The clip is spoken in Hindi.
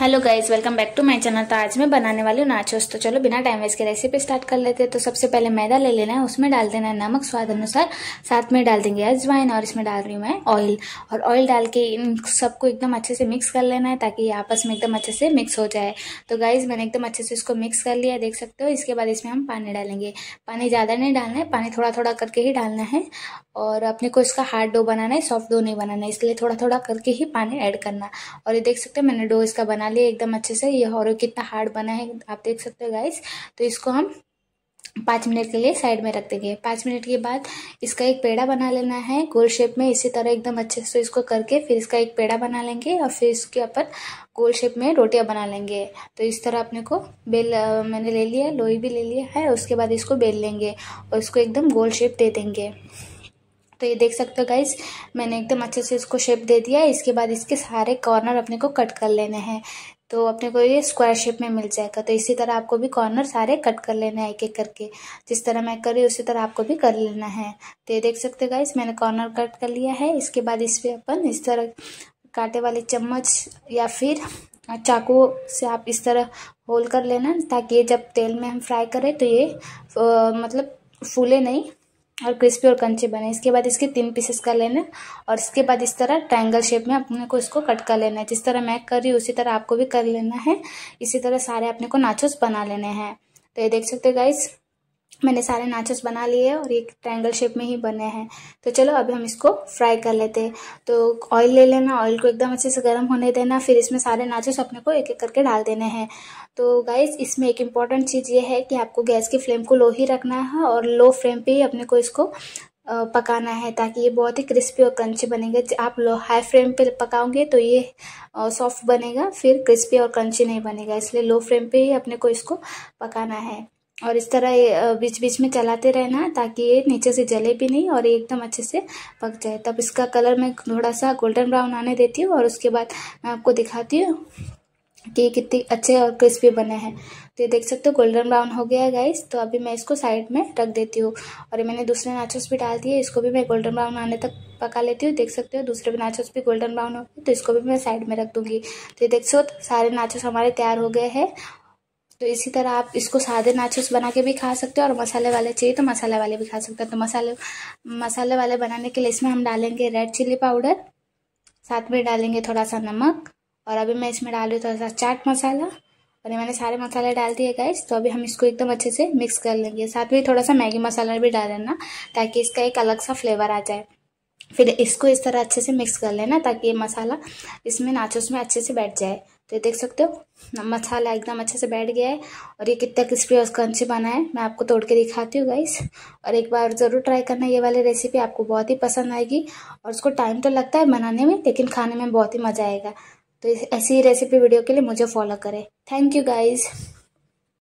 hello guys welcome back to my channel तो आज मैं बनाने वाली हूँ नाचोस तो चलो बिना टाइम वेस्ट के रेसिपी स्टार्ट कर लेते हैं तो सबसे पहले मैदा ले लेना है उसमें डाल देना है नमक स्वाद अनुसार साथ में डाल देंगे अजवाइन और इसमें डाल रही हूँ मैं ऑयल और ऑयल डाल के इन सबको एकदम अच्छे से मिक्स कर लेना है ताकि आपस में एकदम अच्छे से मिक्स हो जाए तो गाइज मैंने एकदम अच्छे से इसको मिक्स कर लिया देख सकते हो इसके बाद इसमें हम पानी डालेंगे पानी ज़्यादा नहीं डालना है पानी थोड़ा थोड़ा करके ही डालना है और अपने को इसका हार्ड डो बनाना है सॉफ्ट डो नहीं बनाना है इसलिए थोड़ा थोड़ा करके ही पानी ऐड करना और ये देख सकते हो मैंने डो इसका बना बना लिए एकदम अच्छे से ये हॉरो कितना हार्ड बना है आप देख सकते हो गाइस तो इसको हम पाँच मिनट के लिए साइड में रख देंगे पाँच मिनट के बाद इसका एक पेड़ा बना लेना है गोल शेप में इसी तरह एकदम अच्छे से इसको करके फिर इसका एक पेड़ा बना लेंगे और फिर इसके ऊपर गोल शेप में रोटियां बना लेंगे तो इस तरह अपने को बेल मैंने ले लिया लोई भी ले लिया है उसके बाद इसको बेल लेंगे और इसको एकदम गोल शेप दे देंगे तो ये देख सकते हो गाइस मैंने एकदम अच्छे से इसको शेप दे दिया है इसके बाद इसके सारे कॉर्नर अपने को कट कर लेने हैं तो अपने को ये स्क्वायर शेप में मिल जाएगा तो इसी तरह आपको भी कॉर्नर सारे कट कर लेने हैं एक एक करके जिस तरह मैं कर रही उसी तरह आपको भी कर लेना है तो ये देख सकते हो गाइस मैंने कॉर्नर कट कर लिया है इसके बाद इस पर अपन इस तरह काटे वाले चम्मच या फिर चाकू से आप इस तरह होल कर लेना ताकि ये जब तेल में हम फ्राई करें तो ये आ, मतलब फूले नहीं और क्रिस्पी और कंचे बने इसके बाद इसके तीन पीसेस कर लेने और इसके बाद इस तरह ट्रायंगल शेप में अपने को इसको कट कर लेना है जिस तरह मैं कर रही हूँ उसी तरह आपको भी कर लेना है इसी तरह सारे अपने को नाचोस बना लेने हैं तो ये देख सकते हो गाइस मैंने सारे नाचस बना लिए और एक ट्रायंगल शेप में ही बने हैं तो चलो अभी हम इसको फ्राई कर लेते हैं तो ऑयल ले लेना ऑयल को एकदम अच्छे से गर्म होने देना फिर इसमें सारे नाचेस अपने को एक एक करके डाल देने हैं तो गाइज इसमें एक इम्पॉर्टेंट चीज़ ये है कि आपको गैस की फ्लेम को लो ही रखना है और लो फ्लेम पर ही अपने को इसको पकाना है ताकि ये बहुत ही क्रिस्पी और क्रंची बनेगा आप लो हाई फ्लेम पे पकाओगे तो ये सॉफ्ट बनेगा फिर क्रिस्पी और क्रंची नहीं बनेगा इसलिए लो फ्लेम पे ही अपने को इसको पकाना है और इस तरह बीच बीच में चलाते रहना ताकि ये नीचे से जले भी नहीं और एकदम अच्छे से पक जाए तब इसका कलर मैं थोड़ा सा गोल्डन ब्राउन आने देती हूँ और उसके बाद मैं आपको दिखाती हूँ कि ये कितने अच्छे और क्रिस्पी बने हैं तो ये देख सकते हो गोल्डन ब्राउन हो गया है गाइस तो अभी मैं इसको साइड में रख देती हूँ और मैंने दूसरे नाचोस भी डाल दिए इसको भी मैं गोल्डन ब्राउन आने तक पका लेती हूँ देख सकते हो दूसरे भी नाचोस भी गोल्डन ब्राउन हो गए तो इसको भी मैं साइड में रख दूँगी तो ये देख सो सारे नाचोस हमारे तैयार हो गए हैं तो इसी तरह आप इसको सादे नाचोस बना के भी खा सकते हो और मसाले वाले चाहिए तो मसाले वाले भी खा सकते हो तो मसाले मसाले वाले बनाने के लिए इसमें हम डालेंगे रेड चिल्ली पाउडर साथ में डालेंगे थोड़ा सा नमक और अभी मैं इसमें डाल रही थोड़ा सा चाट मसाला और मैंने सारे मसाले डाल दिए गाइस तो अभी हम इसको एकदम अच्छे से मिक्स कर लेंगे साथ में थोड़ा सा मैगी मसाला भी डाल देना ताकि इसका एक अलग सा फ्लेवर आ जाए फिर इसको इस तरह अच्छे से मिक्स कर लेना ताकि ये मसाला इसमें नाचोस में अच्छे से बैठ जाए तो ये देख सकते हो मसाला एकदम अच्छे से बैठ गया है और ये कितना क्रिस्पी और क्रंची बना है मैं आपको तोड़ के दिखाती हूँ गाइस और एक बार ज़रूर ट्राई करना ये वाली रेसिपी आपको बहुत ही पसंद आएगी और उसको टाइम तो लगता है बनाने में लेकिन खाने में बहुत ही मज़ा आएगा तो ऐसी रेसिपी वीडियो के लिए मुझे फॉलो करें थैंक यू गाइज़